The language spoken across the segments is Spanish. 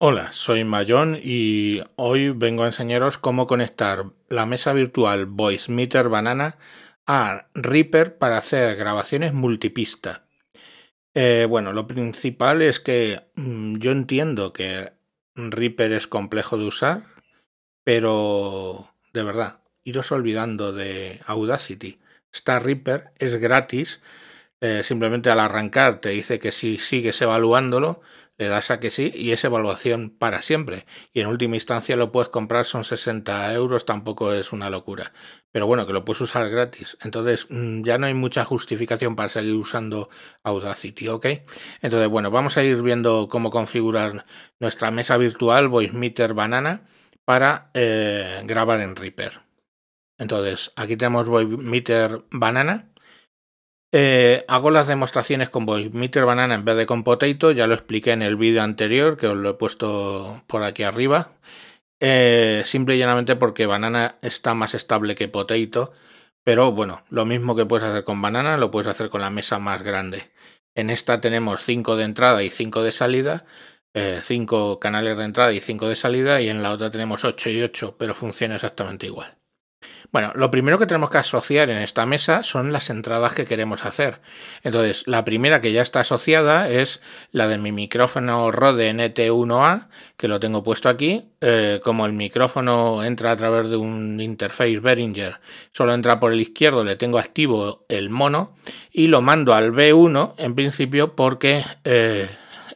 Hola, soy Mayon y hoy vengo a enseñaros cómo conectar la mesa virtual VoiceMeter Banana a Reaper para hacer grabaciones multipista. Eh, bueno, lo principal es que mm, yo entiendo que Reaper es complejo de usar, pero de verdad, iros olvidando de Audacity. Star Reaper, es gratis, eh, simplemente al arrancar te dice que si sigues evaluándolo, le das a que sí y es evaluación para siempre. Y en última instancia lo puedes comprar, son 60 euros, tampoco es una locura. Pero bueno, que lo puedes usar gratis. Entonces mm, ya no hay mucha justificación para seguir usando Audacity, ¿ok? Entonces bueno, vamos a ir viendo cómo configurar nuestra mesa virtual VoiceMeter Banana para eh, grabar en Reaper. Entonces aquí tenemos VoiceMeter Banana. Eh, hago las demostraciones con Voidmeter Banana en vez de con Potato, ya lo expliqué en el vídeo anterior, que os lo he puesto por aquí arriba. Eh, simple y llanamente porque Banana está más estable que Potato, pero bueno, lo mismo que puedes hacer con Banana lo puedes hacer con la mesa más grande. En esta tenemos 5 de entrada y 5 de salida, 5 eh, canales de entrada y 5 de salida, y en la otra tenemos 8 y 8, pero funciona exactamente igual. Bueno, lo primero que tenemos que asociar en esta mesa son las entradas que queremos hacer. Entonces, la primera que ya está asociada es la de mi micrófono Rode NT1A, que lo tengo puesto aquí. Eh, como el micrófono entra a través de un interface Behringer, solo entra por el izquierdo, le tengo activo el mono y lo mando al B1 en principio porque eh,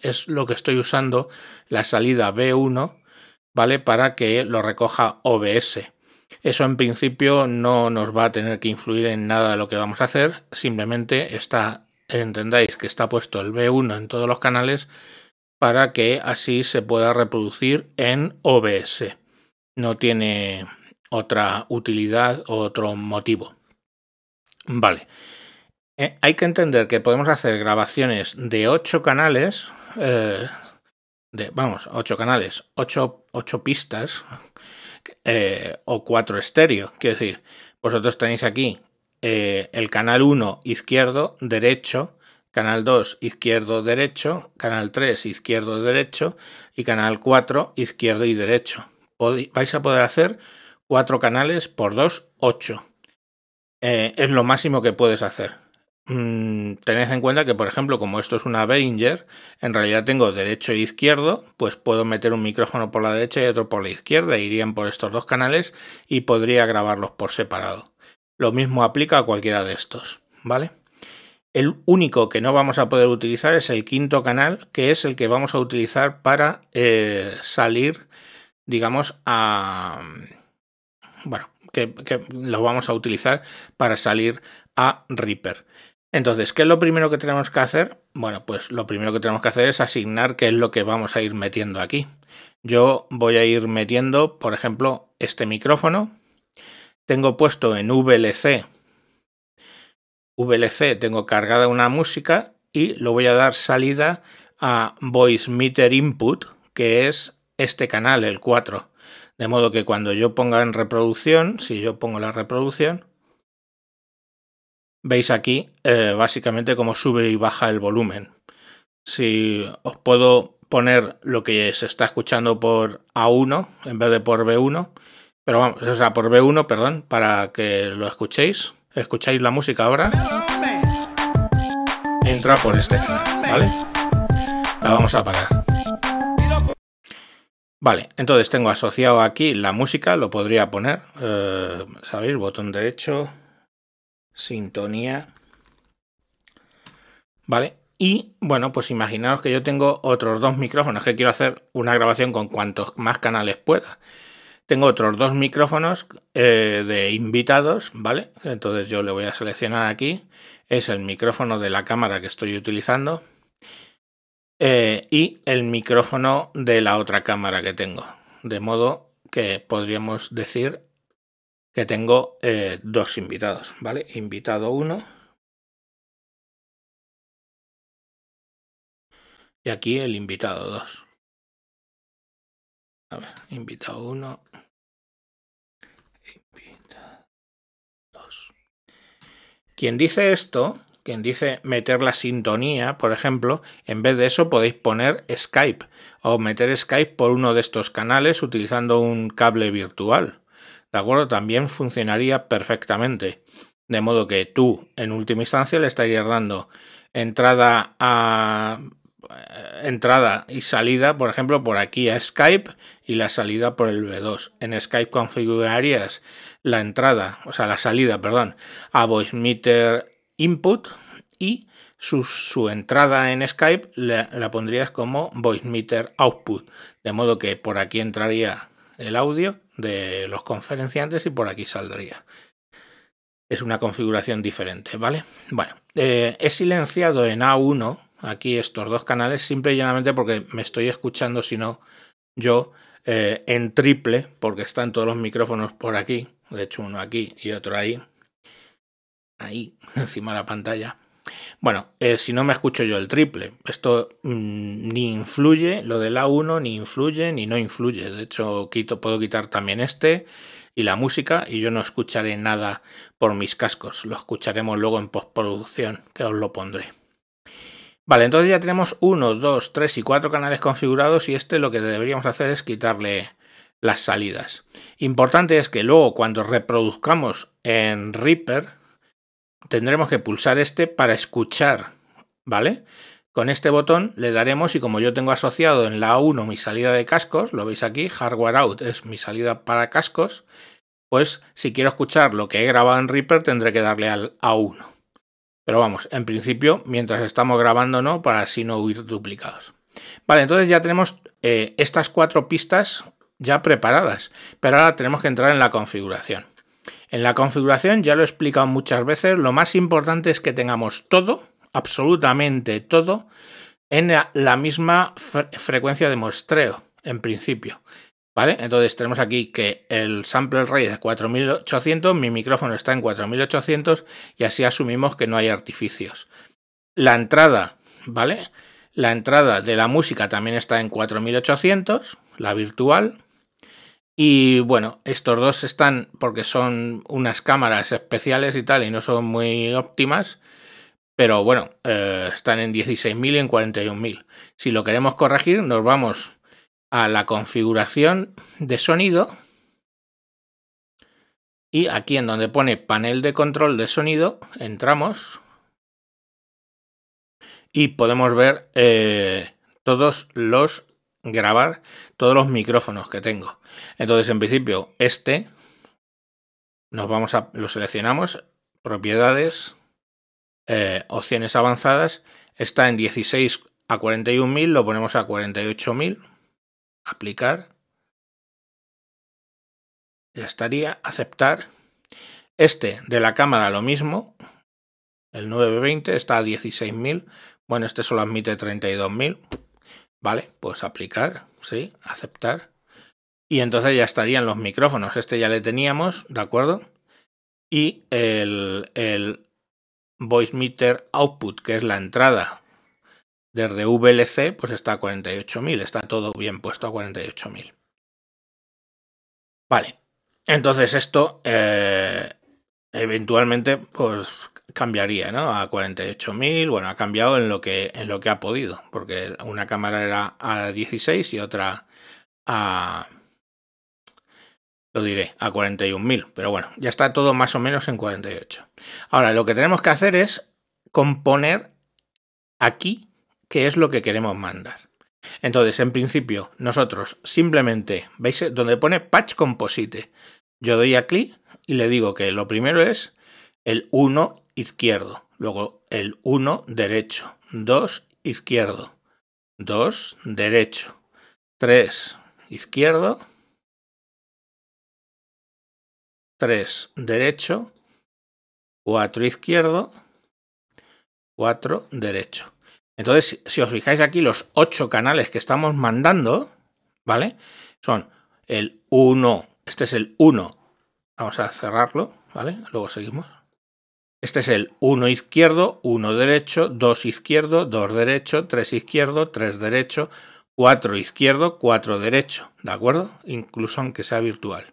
es lo que estoy usando, la salida B1, ¿vale? Para que lo recoja OBS. Eso en principio no nos va a tener que influir en nada de lo que vamos a hacer, simplemente está, entendáis que está puesto el B1 en todos los canales para que así se pueda reproducir en OBS. No tiene otra utilidad o otro motivo. Vale. Eh, hay que entender que podemos hacer grabaciones de 8 canales, eh, de, vamos, 8 canales, 8, 8 pistas, eh, o 4 estéreo. Quiero decir, vosotros tenéis aquí eh, el canal 1 izquierdo, derecho, canal 2 izquierdo, derecho, canal 3 izquierdo, derecho y canal 4 izquierdo y derecho. vais a poder hacer 4 canales por 2, 8. Eh, es lo máximo que puedes hacer. Mm, tened en cuenta que, por ejemplo, como esto es una Behringer, en realidad tengo derecho e izquierdo, pues puedo meter un micrófono por la derecha y otro por la izquierda, irían por estos dos canales y podría grabarlos por separado. Lo mismo aplica a cualquiera de estos, ¿vale? El único que no vamos a poder utilizar es el quinto canal, que es el que vamos a utilizar para eh, salir, digamos, a... Mm, bueno, que, que lo vamos a utilizar para salir a Reaper. Entonces, ¿qué es lo primero que tenemos que hacer? Bueno, pues lo primero que tenemos que hacer es asignar qué es lo que vamos a ir metiendo aquí. Yo voy a ir metiendo, por ejemplo, este micrófono. Tengo puesto en VLC. VLC tengo cargada una música y lo voy a dar salida a Voice Meter Input, que es este canal, el 4. De modo que cuando yo ponga en reproducción, si yo pongo la reproducción, veis aquí eh, básicamente cómo sube y baja el volumen. Si os puedo poner lo que se está escuchando por A1 en vez de por B1, pero vamos, o sea, por B1, perdón, para que lo escuchéis. Escucháis la música ahora. Entra por este, ¿vale? La vamos a parar. Vale, entonces tengo asociado aquí la música, lo podría poner, eh, ¿sabéis? Botón derecho, sintonía. ¿Vale? Y bueno, pues imaginaos que yo tengo otros dos micrófonos, que quiero hacer una grabación con cuantos más canales pueda. Tengo otros dos micrófonos eh, de invitados, ¿vale? Entonces yo le voy a seleccionar aquí. Es el micrófono de la cámara que estoy utilizando. Eh, y el micrófono de la otra cámara que tengo. De modo que podríamos decir que tengo eh, dos invitados, ¿vale? Invitado uno. Y aquí el invitado dos. A ver, invitado uno. Invitado dos. Quien dice esto, quien dice meter la sintonía, por ejemplo, en vez de eso podéis poner Skype o meter Skype por uno de estos canales utilizando un cable virtual. ¿de acuerdo? También funcionaría perfectamente. De modo que tú, en última instancia, le estarías dando entrada a eh, entrada y salida, por ejemplo, por aquí a Skype y la salida por el V2. En Skype configurarías la entrada, o sea, la salida, perdón, a VoiceMeter Input y su, entrada en Skype la, la pondrías como VoiceMeter Output, de modo que por aquí entraría el audio de los conferenciantes y por aquí saldría. Es una configuración diferente, ¿vale? Bueno, eh, he silenciado en A1 aquí estos dos canales simple y llanamente porque me estoy escuchando, si no, yo eh, en triple, porque están todos los micrófonos por aquí, de hecho uno aquí y otro ahí, ahí, encima de la pantalla. Bueno, eh, si no me escucho yo el triple, esto mm, ni influye, lo de la 1 ni influye ni no influye. De hecho, puedo quitar también este y la música y yo no escucharé nada por mis cascos. Lo escucharemos luego en postproducción, que os lo pondré. Vale, entonces ya tenemos 1, 2, 3 y 4 canales configurados y este lo que deberíamos hacer es quitarle las salidas. Importante es que luego cuando reproduzcamos en Reaper, tendremos que pulsar este para escuchar, ¿vale? Con este botón le daremos y como yo tengo asociado en la A1 mi salida de cascos, lo veis aquí, hardware out es mi salida para cascos, pues si quiero escuchar lo que he grabado en Reaper tendré que darle al A1. Pero vamos, en principio, mientras estamos grabando no, para así no huir duplicados. Vale, entonces ya tenemos eh, estas cuatro pistas ya preparadas, pero ahora tenemos que entrar en la configuración. En la configuración, ya lo he explicado muchas veces, lo más importante es que tengamos todo, absolutamente todo, en la misma frecuencia de muestreo, en principio. ¿Vale? Entonces tenemos aquí que el sample rate es 4800, mi micrófono está en 4800 y así asumimos que no hay artificios. La entrada, ¿vale? La entrada de la música también está en 4800, la virtual, y bueno, estos dos están porque son unas cámaras especiales y tal, y no son muy óptimas, pero bueno, eh, están en 16.000 y en 41.000. Si lo queremos corregir, nos vamos a la configuración de sonido y aquí en donde pone panel de control de sonido, entramos y podemos ver eh, todos los grabar todos los micrófonos que tengo. Entonces, en principio, este nos vamos a lo seleccionamos, propiedades, eh, opciones avanzadas, está en 16 a 41.000, lo ponemos a 48.000, aplicar, ya estaría, aceptar. Este de la cámara lo mismo, el 920 está a 16.000, bueno, este solo admite 32.000, vale, pues aplicar, sí, aceptar. Y entonces ya estarían los micrófonos. Este ya le teníamos, ¿de acuerdo? Y el, el voice meter output, que es la entrada desde VLC, pues está a 48.000. Está todo bien puesto a 48.000. Vale. Entonces esto eh, eventualmente pues cambiaría, ¿no? A 48.000, bueno, ha cambiado en lo, que, en lo que ha podido, porque una cámara era a 16 y otra a lo diré, a 41.000. Pero bueno, ya está todo más o menos en 48. Ahora, lo que tenemos que hacer es componer aquí qué es lo que queremos mandar. Entonces, en principio, nosotros simplemente, ¿veis? Donde pone Patch Composite, yo doy a clic y le digo que lo primero es el 1 izquierdo, luego el 1 derecho, 2 izquierdo, 2 derecho, 3 izquierdo, 3 derecho, 4 izquierdo, 4 derecho. Entonces, si os fijáis aquí, los 8 canales que estamos mandando, ¿vale? Son el 1, este es el 1, vamos a cerrarlo, ¿vale? Luego seguimos. Este es el 1 izquierdo, 1 derecho, 2 izquierdo, 2 derecho, 3 izquierdo, 3 derecho, 4 izquierdo, 4 derecho, ¿de acuerdo? Incluso aunque sea virtual.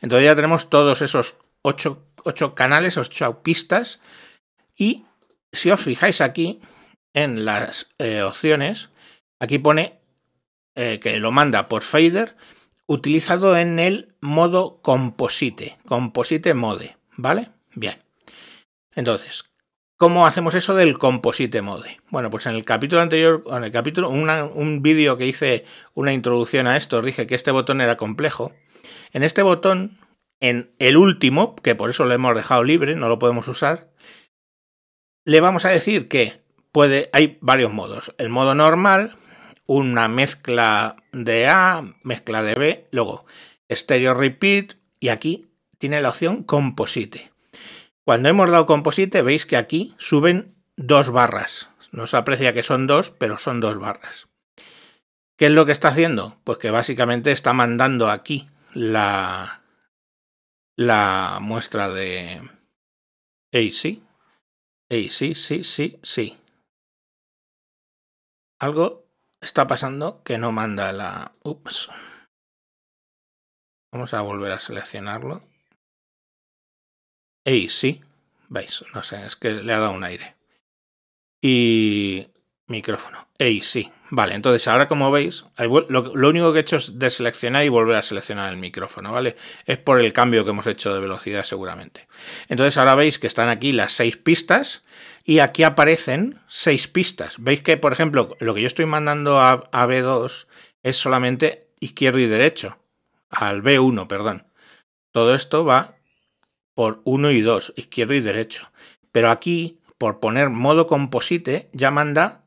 Entonces ya tenemos todos esos ocho, canales, ocho pistas. Y si os fijáis aquí en las eh, opciones, aquí pone eh, que lo manda por fader utilizado en el modo composite, composite mode, ¿vale? Bien. Entonces, ¿cómo hacemos eso del composite mode? Bueno, pues en el capítulo anterior, en el capítulo, un vídeo que hice una introducción a esto, dije que este botón era complejo en este botón, en el último, que por eso lo hemos dejado libre, no lo podemos usar, le vamos a decir que puede, hay varios modos. El modo normal, una mezcla de A, mezcla de B, luego stereo repeat y aquí tiene la opción composite. Cuando hemos dado composite veis que aquí suben dos barras. No se aprecia que son dos, pero son dos barras. ¿Qué es lo que está haciendo? Pues que básicamente está mandando aquí la, la muestra de AC. AC, sí, sí, sí. Algo está pasando que no manda la... Ups. Vamos a volver a seleccionarlo. AC. ¿Veis? No sé, es que le ha dado un aire. Y micrófono. AC. Vale, entonces ahora como veis, lo, único que he hecho es deseleccionar y volver a seleccionar el micrófono, ¿vale? Es por el cambio que hemos hecho de velocidad seguramente. Entonces ahora veis que están aquí las seis pistas y aquí aparecen seis pistas. Veis que, por ejemplo, lo que yo estoy mandando a, a B2 es solamente izquierdo y derecho, al B1, perdón. Todo esto va por 1 y 2, izquierdo y derecho. Pero aquí, por poner modo composite, ya manda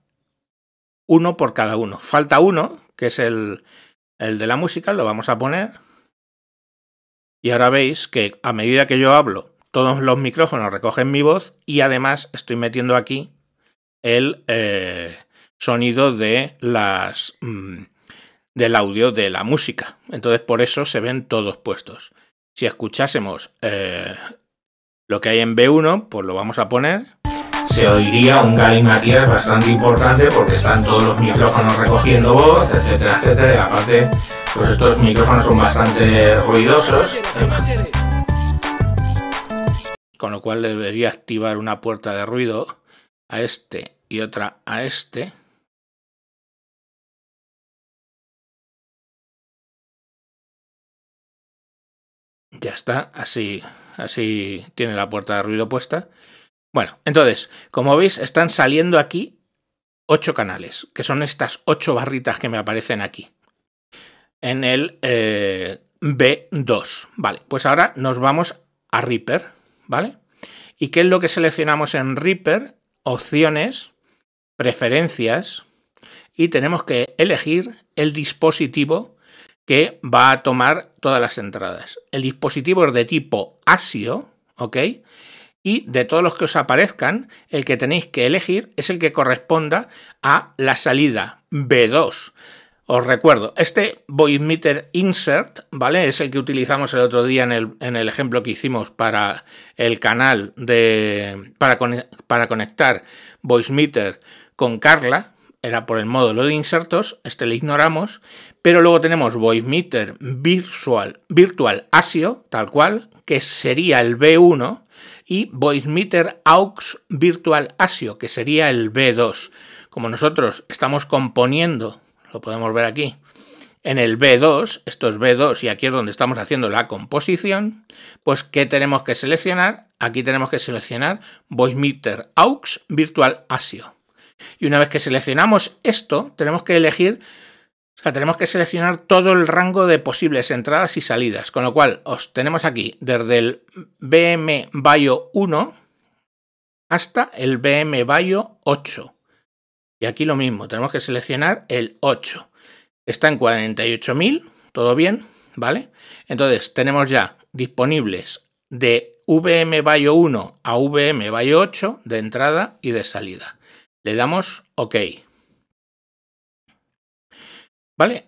uno por cada uno. Falta uno, que es el, el de la música, lo vamos a poner. Y ahora veis que a medida que yo hablo, todos los micrófonos recogen mi voz y además estoy metiendo aquí el eh, sonido de las mm, del audio de la música. Entonces por eso se ven todos puestos. Si escuchásemos eh, lo que hay en B1, pues lo vamos a poner se oiría un galimatías bastante importante porque están todos los micrófonos recogiendo voz, etcétera, etcétera. Y aparte, pues estos micrófonos son bastante ruidosos. Con lo cual debería activar una puerta de ruido a este y otra a este. Ya está, así, así tiene la puerta de ruido puesta. Bueno, entonces, como veis, están saliendo aquí ocho canales, que son estas ocho barritas que me aparecen aquí. En el eh, B2. Vale, pues ahora nos vamos a Reaper, ¿vale? ¿Y qué es lo que seleccionamos en Reaper? Opciones, preferencias, y tenemos que elegir el dispositivo que va a tomar todas las entradas. El dispositivo es de tipo ASIO, ¿ok? y de todos los que os aparezcan, el que tenéis que elegir es el que corresponda a la salida B2. Os recuerdo, este Voidmeter Insert, ¿vale? Es el que utilizamos el otro día en el, en el ejemplo que hicimos para el canal de. para, para conectar VoiceMeter con Carla. Era por el módulo de insertos, este lo ignoramos, pero luego tenemos VoiceMeter Virtual, Virtual ASIO, tal cual, que sería el B1, y VoiceMeter AUX Virtual ASIO, que sería el B2. Como nosotros estamos componiendo, lo podemos ver aquí, en el B2, esto es B2 y aquí es donde estamos haciendo la composición, pues ¿qué tenemos que seleccionar? Aquí tenemos que seleccionar VoiceMeter AUX Virtual ASIO. Y una vez que seleccionamos esto, tenemos que elegir tenemos que seleccionar todo el rango de posibles entradas y salidas, con lo cual os tenemos aquí desde el BM 1 hasta el BM 8. Y aquí lo mismo, tenemos que seleccionar el 8. Está en 48.000, todo bien, ¿vale? Entonces tenemos ya disponibles de VM 1 a VM 8 de entrada y de salida. Le damos OK.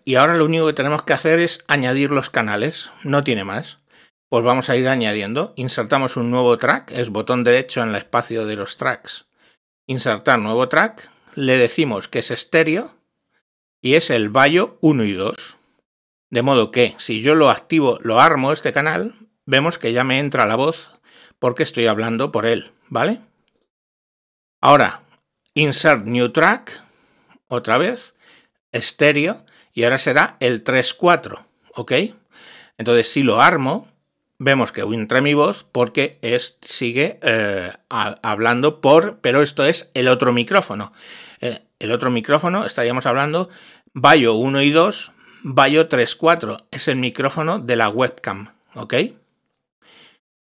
Y ahora lo único que tenemos que hacer es añadir los canales, no tiene más. Pues vamos a ir añadiendo, insertamos un nuevo track, es botón derecho en el espacio de los tracks, insertar nuevo track, le decimos que es estéreo y es el vallo 1 y 2. De modo que si yo lo activo, lo armo este canal, vemos que ya me entra la voz porque estoy hablando por él, ¿vale? Ahora, insert new track, otra vez, estéreo, y ahora será el 3-4, ¿ok? Entonces, si lo armo, vemos que entra mi voz porque es, sigue eh, hablando por, pero esto es el otro micrófono. Eh, el otro micrófono, estaríamos hablando Bayo 1 y 2, Bayo 3, 4. Es el micrófono de la webcam, ¿ok?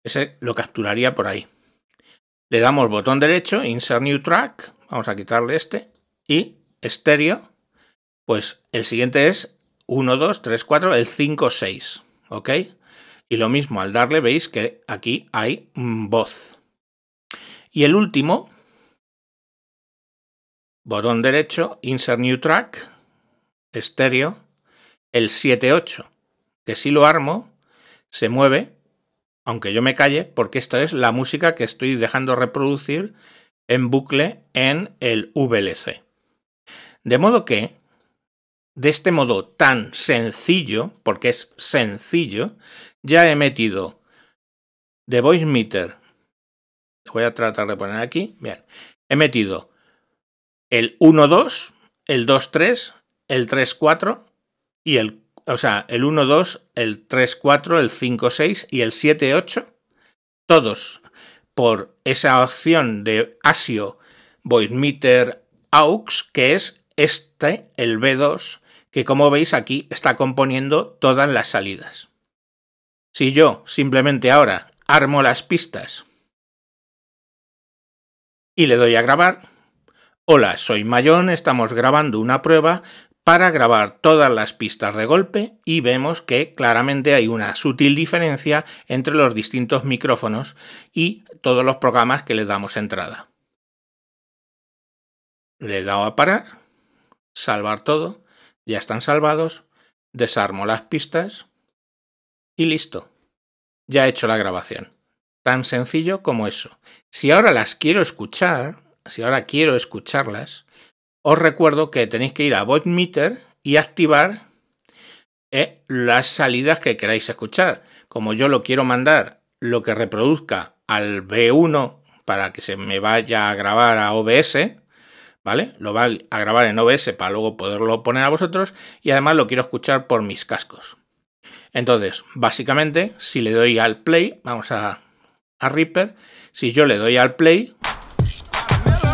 Ese lo capturaría por ahí. Le damos botón derecho, Insert New Track, vamos a quitarle este, y estéreo, pues el siguiente es 1, 2, 3, 4, el 5, 6. ¿Ok? Y lo mismo, al darle veis que aquí hay mm, voz. Y el último, botón derecho, Insert New Track, estéreo, el 7, 8. Que si lo armo, se mueve, aunque yo me calle, porque esta es la música que estoy dejando reproducir en bucle en el VLC. De modo que de este modo tan sencillo, porque es sencillo, ya he metido de voice meter. Voy a tratar de poner aquí. Bien. He metido el 1-2, el 2-3, el 3-4 y el. O sea, el 1-2, el 3-4, el 5-6 y el 7-8. Todos por esa opción de ASIO Voice Meter AUX, que es este, el B2, que como veis aquí está componiendo todas las salidas. Si yo simplemente ahora armo las pistas y le doy a grabar, hola, soy Mayón, estamos grabando una prueba para grabar todas las pistas de golpe y vemos que claramente hay una sutil diferencia entre los distintos micrófonos y todos los programas que le damos entrada. Le he dado a parar, salvar todo ya están salvados, desarmo las pistas y listo. Ya he hecho la grabación. Tan sencillo como eso. Si ahora las quiero escuchar, si ahora quiero escucharlas, os recuerdo que tenéis que ir a VoidMeter y activar eh, las salidas que queráis escuchar. Como yo lo quiero mandar lo que reproduzca al B1 para que se me vaya a grabar a OBS, ¿vale? Lo va a grabar en OBS para luego poderlo poner a vosotros y además lo quiero escuchar por mis cascos. Entonces, básicamente, si le doy al play, vamos a, a Reaper, si yo le doy al play...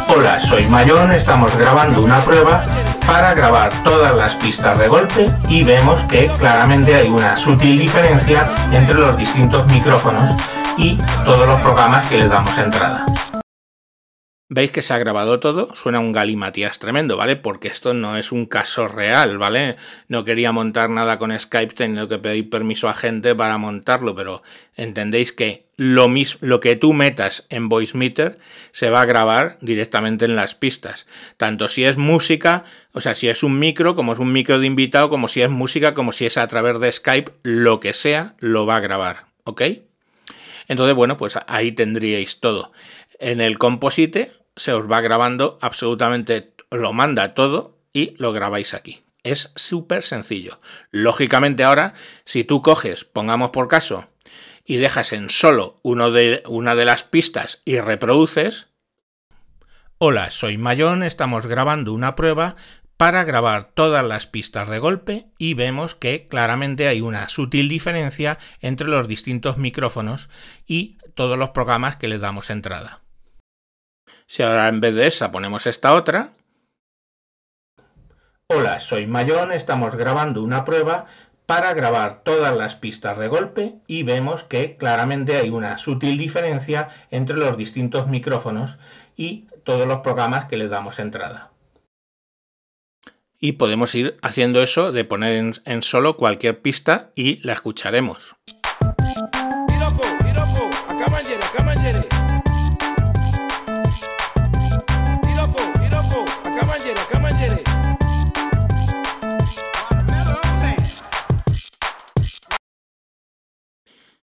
Hola, soy Mayón, estamos grabando una prueba para grabar todas las pistas de golpe y vemos que claramente hay una sutil diferencia entre los distintos micrófonos y todos los programas que les damos entrada. Veis que se ha grabado todo, suena un galimatías tremendo, ¿vale? Porque esto no es un caso real, ¿vale? No quería montar nada con Skype teniendo que pedir permiso a gente para montarlo, pero entendéis que lo, mismo, lo que tú metas en VoiceMeter se va a grabar directamente en las pistas. Tanto si es música, o sea, si es un micro, como es un micro de invitado, como si es música, como si es a través de Skype, lo que sea, lo va a grabar, ¿ok? Entonces, bueno, pues ahí tendríais todo. En el composite se os va grabando absolutamente, lo manda todo y lo grabáis aquí. Es súper sencillo. Lógicamente ahora, si tú coges, pongamos por caso, y dejas en solo uno de, una de las pistas y reproduces, Hola, soy Mayón, estamos grabando una prueba para grabar todas las pistas de golpe y vemos que claramente hay una sutil diferencia entre los distintos micrófonos y todos los programas que le damos entrada. Si ahora en vez de esa ponemos esta otra. Hola, soy Mayón, estamos grabando una prueba para grabar todas las pistas de golpe y vemos que claramente hay una sutil diferencia entre los distintos micrófonos y todos los programas que les damos entrada. Y podemos ir haciendo eso de poner en, en solo cualquier pista y la escucharemos.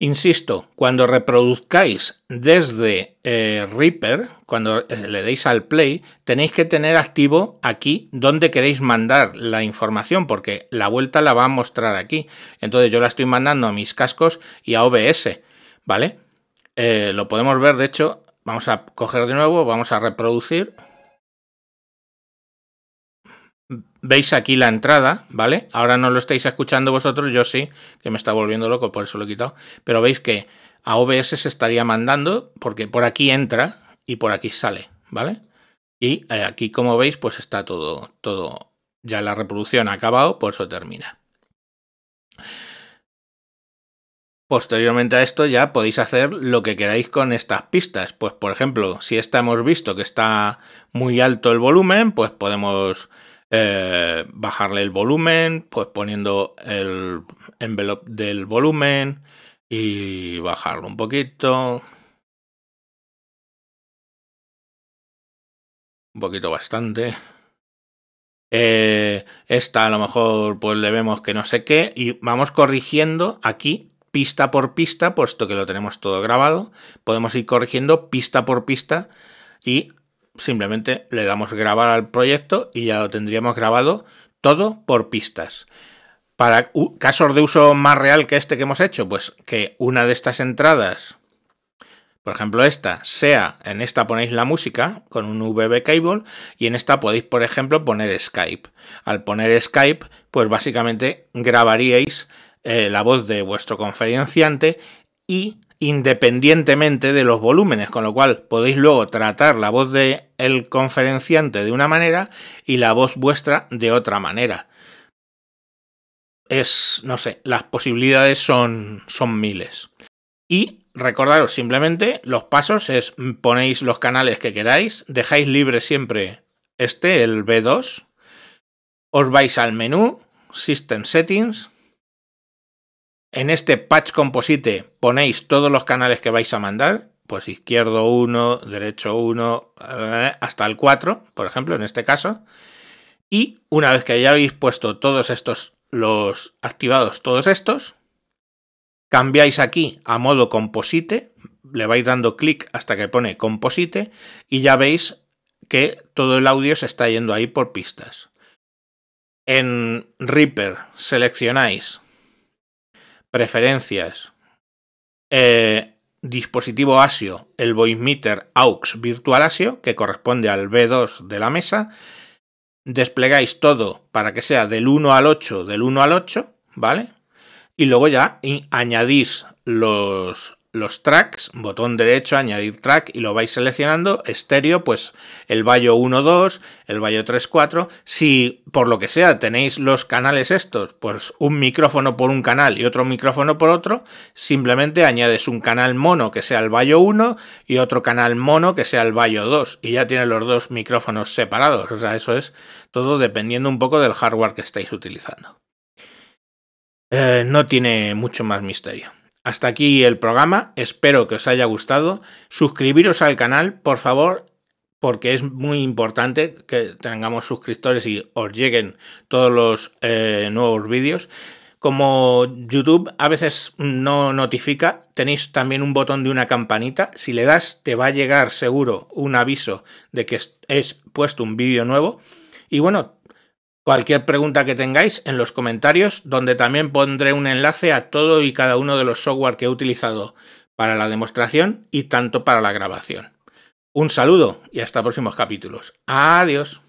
Insisto, cuando reproduzcáis desde eh, Reaper, cuando eh, le deis al play, tenéis que tener activo aquí donde queréis mandar la información, porque la vuelta la va a mostrar aquí. Entonces yo la estoy mandando a mis cascos y a OBS, ¿vale? Eh, lo podemos ver, de hecho, vamos a coger de nuevo, vamos a reproducir, veis aquí la entrada, ¿vale? Ahora no lo estáis escuchando vosotros, yo sí, que me está volviendo loco, por eso lo he quitado. Pero veis que a OBS se estaría mandando porque por aquí entra y por aquí sale, ¿vale? Y eh, aquí, como veis, pues está todo, todo, ya la reproducción ha acabado, por eso termina. Posteriormente a esto ya podéis hacer lo que queráis con estas pistas. Pues por ejemplo, si esta hemos visto que está muy alto el volumen, pues podemos eh, bajarle el volumen, pues poniendo el envelope del volumen y bajarlo un poquito. Un poquito bastante. Eh, esta a lo mejor pues le vemos que no sé qué y vamos corrigiendo aquí pista por pista, puesto que lo tenemos todo grabado, podemos ir corrigiendo pista por pista y simplemente le damos grabar al proyecto y ya lo tendríamos grabado todo por pistas. Para casos de uso más real que este que hemos hecho, pues que una de estas entradas, por ejemplo esta, sea en esta ponéis la música con un VB cable y en esta podéis, por ejemplo, poner Skype. Al poner Skype, pues básicamente grabaríais eh, la voz de vuestro conferenciante y independientemente de los volúmenes, con lo cual podéis luego tratar la voz del el conferenciante de una manera y la voz vuestra de otra manera. Es, no sé, las posibilidades son, son miles. Y recordaros simplemente los pasos es ponéis los canales que queráis, dejáis libre siempre este, el B2, os vais al menú, System Settings, en este patch composite ponéis todos los canales que vais a mandar, pues izquierdo 1, derecho 1, hasta el 4, por ejemplo, en este caso. Y una vez que ya habéis puesto todos estos, los activados todos estos, cambiáis aquí a modo composite, le vais dando clic hasta que pone composite y ya veis que todo el audio se está yendo ahí por pistas. En Reaper seleccionáis Preferencias. Eh, dispositivo ASIO, el Voidmeter AUX Virtual ASIO, que corresponde al B2 de la mesa. Desplegáis todo para que sea del 1 al 8, del 1 al 8, ¿vale? Y luego ya añadís los, los tracks, botón derecho, añadir track y lo vais seleccionando, estéreo, pues el Bayo 1.2, el Bayo 3.4, si por lo que sea tenéis los canales estos, pues un micrófono por un canal y otro micrófono por otro, simplemente añades un canal mono que sea el Bayo 1 y otro canal mono que sea el Bayo 2 y ya tiene los dos micrófonos separados, o sea, eso es todo dependiendo un poco del hardware que estáis utilizando. Eh, no tiene mucho más misterio. Hasta aquí el programa, espero que os haya gustado. Suscribiros al canal, por favor, porque es muy importante que tengamos suscriptores y os lleguen todos los eh, nuevos vídeos. Como YouTube a veces no notifica, tenéis también un botón de una campanita. Si le das, te va a llegar seguro un aviso de que es, puesto un vídeo nuevo. Y bueno, Cualquier pregunta que tengáis en los comentarios, donde también pondré un enlace a todo y cada uno de los software que he utilizado para la demostración y tanto para la grabación. Un saludo y hasta próximos capítulos. Adiós.